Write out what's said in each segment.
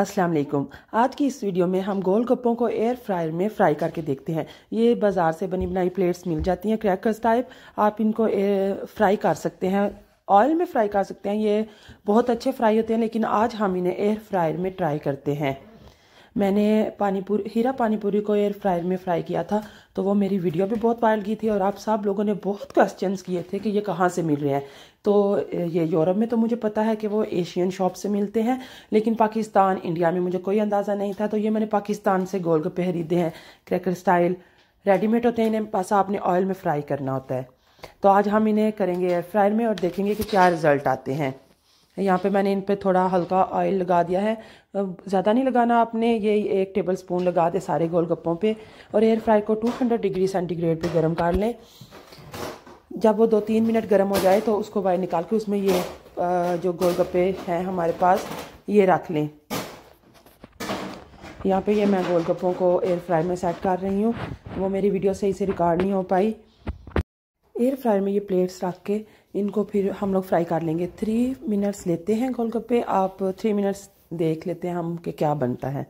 अस्सलाम वालेकुम आज की इस वीडियो में हम गोल गप्पों को एयर फ्रायर में फ्राई करके देखते हैं ये बाज़ार से बनी बनाई प्लेट्स मिल जाती हैं क्रैकर्स टाइप आप इनको फ्राई कर सकते हैं ऑयल में फ्राई कर सकते हैं ये बहुत अच्छे फ्राई होते हैं लेकिन आज हम इन्हें एयर फ्रायर में ट्राई करते हैं मैंने पानीपुरी हीरा पानीपुरी को एयर फ्रायर में फ्राई किया था तो वो मेरी वीडियो भी बहुत वायरल की थी और आप सब लोगों ने बहुत क्वेश्चंस किए थे कि ये कहाँ से मिल रहे हैं तो ये यूरोप में तो मुझे पता है कि वो एशियन शॉप से मिलते हैं लेकिन पाकिस्तान इंडिया में मुझे कोई अंदाज़ा नहीं था तो ये मैंने पाकिस्तान से गोलगप्पे खरीदे हैं क्रैकर स्टाइल रेडीमेड होते हैं इन्हें पास आपने ऑयल में फ्राई करना होता है तो आज हम इन्हें करेंगे एयर फ्रायर में और देखेंगे कि क्या रिज़ल्ट आते हैं यहाँ पे मैंने इन पे थोड़ा हल्का ऑयल लगा दिया है ज़्यादा नहीं लगाना आपने ये एक टेबल स्पून लगा दें सारे गोलगप्पों पे और एयर फ्राई को 200 डिग्री सेंटीग्रेड पे गर्म कर लें जब वो दो तीन मिनट गर्म हो जाए तो उसको बाहर निकाल के उसमें ये जो गोलगप्पे हैं हमारे पास ये रख लें यहाँ पे ये मैं गोलगप्पों को एयर फ्राई में सेट कर रही हूँ वो मेरी वीडियो सही से रिकॉर्ड नहीं हो पाई एयर फ्रायर में ये प्लेट्स रख के इनको फिर हम लोग फ्राई कर लेंगे थ्री मिनट्स लेते हैं गोलगप्पे आप थ्री मिनट्स देख लेते हैं हम कि क्या बनता है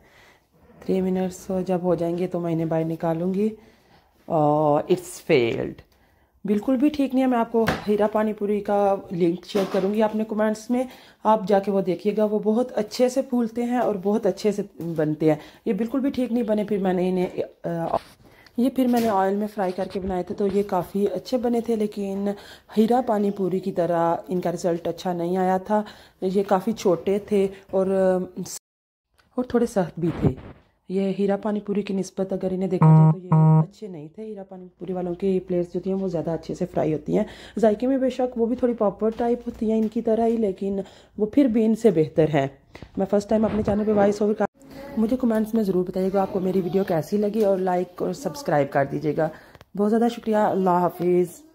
थ्री मिनट्स जब हो जाएंगे तो मैं इन्हें बाहर निकालूंगी और इट्स फेल्ड बिल्कुल भी ठीक नहीं है मैं आपको हीरा पानीपुरी का लिंक शेयर करूंगी आपने कमेंट्स में आप जाके वो देखिएगा वो बहुत अच्छे से फूलते हैं और बहुत अच्छे से बनते हैं ये बिल्कुल भी ठीक नहीं बने फिर मैंने इन्हें ये फिर मैंने ऑयल में फ्राई करके बनाए थे तो ये काफ़ी अच्छे बने थे लेकिन हीरा पानी पूरी की तरह इनका रिज़ल्ट अच्छा नहीं आया था ये काफ़ी छोटे थे और और थोड़े सख्त भी थे ये हीरा पानी पूरी की नस्बत अगर इन्हें देखा जाए तो ये अच्छे नहीं थे हीरा पानी पूरी वालों की प्लेट्स जो थी वो ज़्यादा अच्छे से फ्राई होती हैं जायके में बेशक वो भी थोड़ी पॉपर टाइप होती हैं इनकी तरह ही लेकिन वो फिर भी इनसे बेहतर है मैं फ़र्स्ट टाइम अपने चैनल पर वॉइस ओवर मुझे कमेंट्स में ज़रूर बताइएगा आपको मेरी वीडियो कैसी लगी और लाइक और सब्सक्राइब कर दीजिएगा बहुत ज़्यादा शुक्रिया अल्लाह हाफिज़